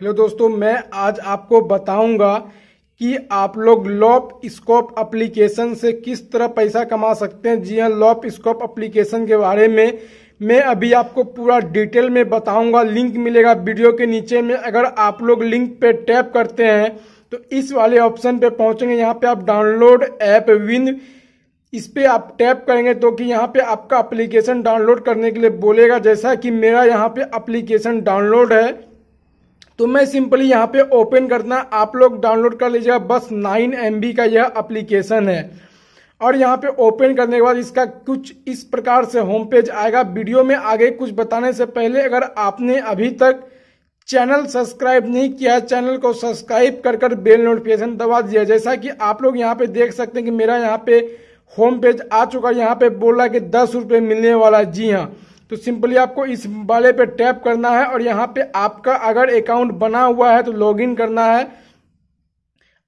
Hello दोस्तों मैं आज आपको बताऊंगा कि आप लोग लॉप स्कोप एप्लीकेशन से किस तरह पैसा कमा सकते हैं जी हाँ लॉप स्कोप एप्लीकेशन के बारे में मैं अभी आपको पूरा डिटेल में बताऊंगा लिंक मिलेगा वीडियो के नीचे में अगर आप लोग लिंक पे टैप करते हैं तो इस वाले ऑप्शन पे पहुंचेंगे यहाँ पे आप डाउनलोड ऐप विन इस पर आप टैप करेंगे तो कि यहाँ पे आपका एप्लीकेशन डाउनलोड करने के लिए बोलेगा जैसा कि मेरा यहाँ पे एप्लीकेशन डाउनलोड है तो मैं सिंपली यहाँ पे ओपन करना आप लोग डाउनलोड कर लीजिएगा बस नाइन एम का यह अप्लीकेशन है और यहाँ पे ओपन करने के बाद इसका कुछ इस प्रकार से होम पेज आएगा वीडियो में आगे कुछ बताने से पहले अगर आपने अभी तक चैनल सब्सक्राइब नहीं किया चैनल को सब्सक्राइब कर कर बेल नोटिफिकेशन दबा दिया जैसा कि आप लोग यहाँ पे देख सकते हैं कि मेरा यहाँ पे होम पेज आ चुका है यहाँ पे बोला कि दस रुपये मिलने वाला जी हाँ तो सिंपली आपको इस वाले पे टैप करना है और यहाँ पे आपका अगर अकाउंट बना हुआ है तो लॉगिन करना है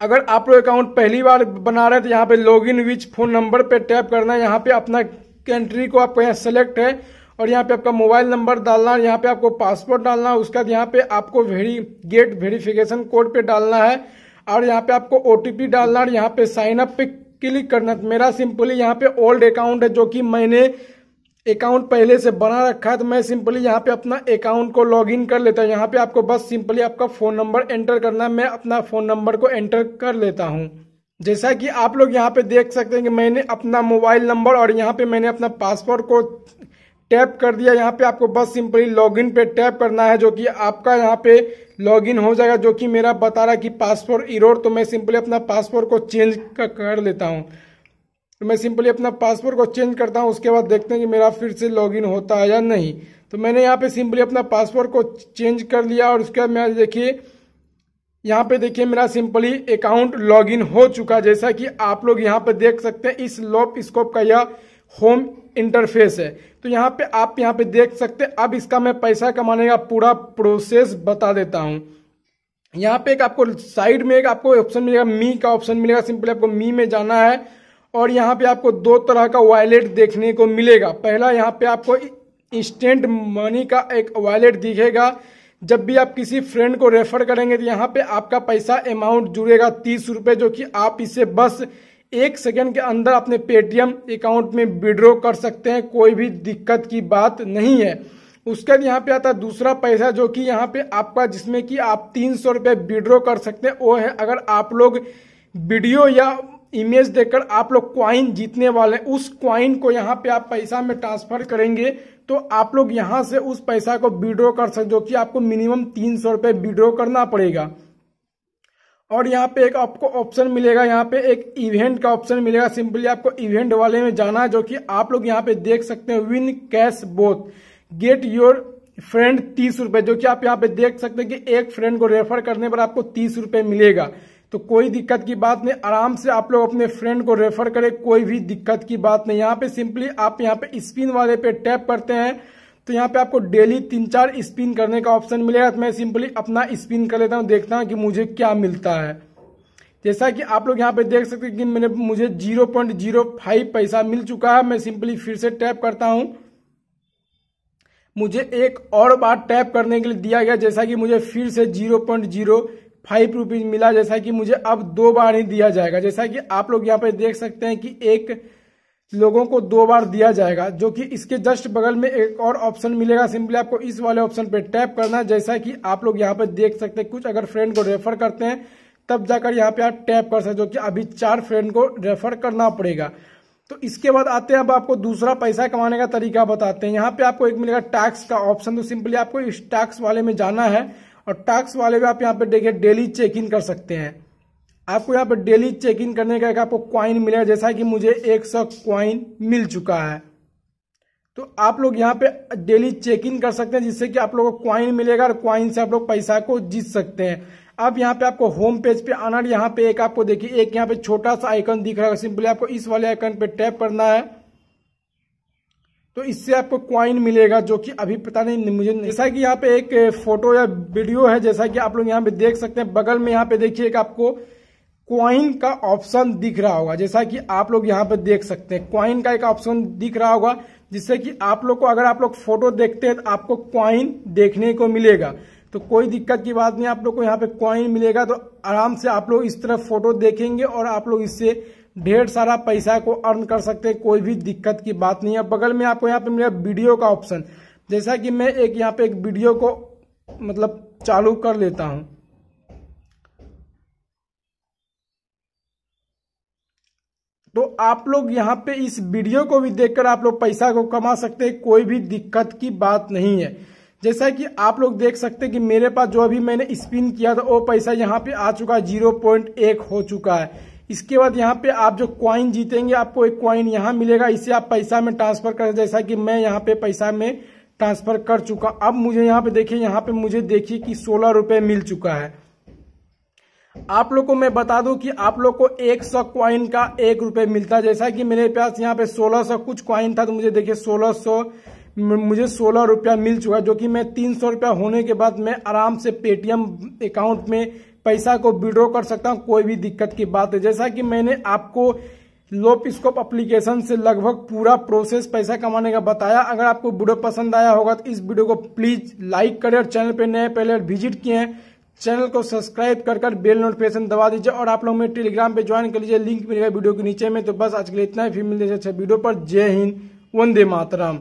अगर आप लोग अकाउंट पहली बार बना रहे हैं तो यहाँ पे लॉगिन विच फोन नंबर पे टैप करना है यहाँ पे अपना कंट्री को आपको यहाँ सेलेक्ट है और यहाँ पे आपका मोबाइल नंबर डालना है यहाँ पे आपको पासपोर्ट डालना है उसके बाद यहाँ पे आपको वेरी गेट वेरीफिकेशन कोड पे डालना है और यहाँ पे आपको ओ डालना है और यहाँ पे साइन अप पे क्लिक करना मेरा सिंपली यहाँ पे ओल्ड अकाउंट है जो कि मैंने अकाउंट पहले से बना रखा है तो मैं सिंपली यहाँ पे अपना अकाउंट को लॉगिन कर लेता हूँ यहाँ पे आपको बस सिंपली आपका फ़ोन नंबर एंटर करना है मैं अपना फ़ोन नंबर को एंटर कर लेता हूँ जैसा कि आप लोग यहाँ पे देख सकते हैं कि मैंने अपना मोबाइल नंबर और यहाँ पे मैंने अपना पासवर्ड को टैप कर दिया यहाँ पे आपको बस सिंपली लॉगिन पे टैप करना है जो कि आपका यहाँ पे लॉगिन हो जाएगा जो कि मेरा बता रहा है कि पासवर्ड इरोर तो मैं सिंपली अपना पासवर्ड को चेंज कर लेता हूँ तो मैं सिंपली अपना पासवर्ड को चेंज करता हूँ उसके बाद देखते हैं कि मेरा फिर से लॉगिन होता है या नहीं तो मैंने यहाँ पे सिंपली अपना पासवर्ड को चेंज कर लिया और उसके बाद मैं देखिए यहाँ पे देखिए मेरा सिंपली अकाउंट लॉगिन हो चुका जैसा कि आप लोग यहाँ पे देख सकते हैं इस लॉप स्कोप का यह होम इंटरफेस है तो यहाँ पे आप यहाँ पे देख सकते हैं अब इसका मैं पैसा कमाने का पूरा प्रोसेस बता देता हूँ यहाँ पे एक आपको साइड में एक आपको ऑप्शन मिलेगा मी का ऑप्शन मिलेगा सिंपली आपको मी में जाना है और यहाँ पे आपको दो तरह का वॉलेट देखने को मिलेगा पहला यहाँ पे आपको इंस्टेंट मनी का एक वॉलेट दिखेगा जब भी आप किसी फ्रेंड को रेफर करेंगे तो यहाँ पे आपका पैसा अमाउंट जुड़ेगा तीस रुपये जो कि आप इसे बस एक सेकेंड के अंदर अपने पेटीएम अकाउंट में विड्रॉ कर सकते हैं कोई भी दिक्कत की बात नहीं है उसके बाद यहाँ पे आता है दूसरा पैसा जो कि यहाँ पे आपका जिसमें कि आप तीन सौ रुपये विड्रॉ कर सकते हैं वो है अगर आप लोग वीडियो या इमेज देकर आप लोग क्वाइन जीतने वाले उस क्वाइन को यहाँ पे आप पैसा में ट्रांसफर करेंगे तो आप लोग यहाँ से उस पैसा को विड्रॉ कर सकते जो कि आपको मिनिमम तीन सौ रुपये विड्रॉ करना पड़ेगा और यहाँ पे एक आपको ऑप्शन मिलेगा यहाँ पे एक इवेंट का ऑप्शन मिलेगा सिंपली आपको इवेंट वाले में जाना है जो कि आप लोग यहाँ पे देख सकते हैं win cash both get your friend तीस रुपये जो कि आप यहाँ पे देख सकते हैं कि एक फ्रेंड को रेफर करने पर आपको तीस रुपए मिलेगा तो कोई दिक्कत की बात नहीं आराम से आप लोग अपने फ्रेंड को रेफर करें कोई भी दिक्कत की बात नहीं यहाँ पे सिंपली आप यहाँ पे स्पिन वाले पे टैप करते हैं तो यहाँ पे आपको डेली तीन चार स्पिन करने का ऑप्शन मिलेगा तो मैं सिंपली अपना स्पिन कर लेता हूँ देखता हूँ कि मुझे क्या मिलता है जैसा कि आप लोग यहाँ पे देख सकते हैं कि मैंने मुझे जीरो पॉइंट जीरो फाइव पैसा मिल चुका है मैं सिंपली फिर से टैप करता हूँ मुझे एक और बार टैप करने के लिए दिया गया जैसा कि मुझे फिर से zero point zero five rupees मिला जैसा कि मुझे अब दो बार ही दिया जाएगा जैसा कि आप लोग यहाँ पर देख सकते हैं कि एक लोगों को दो बार दिया जाएगा जो कि इसके जस्ट बगल में एक और ऑप्शन मिलेगा सिंपली आपको इस वाले ऑप्शन पे टैप करना है जैसा कि आप लोग यहाँ पर देख सकते हैं कुछ अगर फ्रेंड को रेफर करते हैं तब जाकर यहाँ पे आप टैप कर सकते हो कि अभी चार फ्रेंड को रेफर करना पड़ेगा तो इसके बाद आते हैं अब आपको दूसरा पैसा कमाने का तरीका बताते हैं यहाँ पे आपको एक मिलेगा टैक्स का ऑप्शन तो सिंपली आपको इस टैक्स वाले में जाना है और टैक्स वाले भी आप यहाँ पे देखिए डेली चेक इन कर सकते हैं आपको यहाँ पे डेली चेक इन करने का एक आपको क्वाइन मिलेगा जैसा कि मुझे एक सौ क्वाइन मिल चुका है तो आप लोग यहाँ पे डेली चेक इन कर सकते हैं जिससे कि आप लोगों को क्वाइन मिलेगा और क्वाइन से आप लोग पैसा को जीत सकते हैं अब यहाँ पे आपको होम पेज पे आना यहाँ पे एक आपको देखिए एक यहाँ पे छोटा सा आइकन दिख रहा है सिंपली आपको इस वाले आइकन पे टैप करना है तो इससे आपको क्वाइन मिलेगा जो कि अभी पता नहीं मुझे नहीं। जैसा कि यहाँ पे एक फोटो या वीडियो है जैसा कि आप लोग यहाँ पे देख सकते हैं बगल में यहाँ पे देखिए आपको क्वाइन का ऑप्शन दिख रहा होगा जैसा कि आप लोग यहाँ पे देख सकते हैं क्वाइन का एक ऑप्शन दिख रहा होगा जिससे कि आप लोग को अगर आप लोग फोटो देखते हैं तो आपको क्वाइन देखने को मिलेगा तो कोई दिक्कत की बात नहीं आप लोग को यहाँ पे क्वाइन मिलेगा तो आराम से आप लोग इस तरह फोटो देखेंगे और आप लोग इससे ढेर सारा पैसा को अर्न कर सकते हैं कोई भी दिक्कत की बात नहीं है बगल में आपको यहाँ पे मिला वीडियो का ऑप्शन जैसा कि मैं एक यहाँ पे एक वीडियो को मतलब चालू कर लेता हूँ तो आप लोग यहाँ पे इस वीडियो को भी देखकर आप लोग पैसा को कमा सकते हैं कोई भी दिक्कत की बात नहीं है जैसा कि आप लोग देख सकते हैं कि मेरे पास जो अभी मैंने स्पिन किया था वो पैसा यहाँ पे आ चुका है जीरो पॉइंट एक हो चुका है इसके बाद यहाँ पे आप जो क्वाइन जीतेंगे आपको एक क्वाइन यहाँ मिलेगा इसे आप पैसा में ट्रांसफर कर जैसा कि मैं यहाँ पे पैसा में ट्रांसफर कर चुका अब मुझे यहाँ पे देखिए यहाँ पे मुझे देखिए कि सोलह रुपये मिल चुका है आप लोग को मैं बता दूं कि आप लोग को एक सौ क्वाइन का एक रुपये मिलता जैसा कि मेरे पास यहाँ पे सोलह सौ कुछ क्वाइन था तो मुझे देखिए सोलह सौ मुझे सोलह रुपया मिल चुका है जो कि मैं तीन सौ रुपया होने के बाद मैं आराम से पेटीएम अकाउंट में पैसा को विड्रॉ कर सकता हूँ कोई भी दिक्कत की बात है जैसा कि मैंने आपको लोपिस्कोप एप्लीकेशन से लगभग पूरा प्रोसेस पैसा कमाने का बताया अगर आपको वीडियो पसंद आया होगा तो इस वीडियो को प्लीज लाइक करें और चैनल पे नए पहले विजिट किए हैं चैनल को सब्सक्राइब कर कर बेल नोटिफिकेशन दबा दीजिए और आप लोग मेरे टेलीग्राम पे ज्वाइन कर लीजिए लिंक मिलेगा वीडियो के नीचे में तो बस आज के लिए इतना ही फिर मिलते अच्छा वीडियो पर जय हिंद वंदे मातरम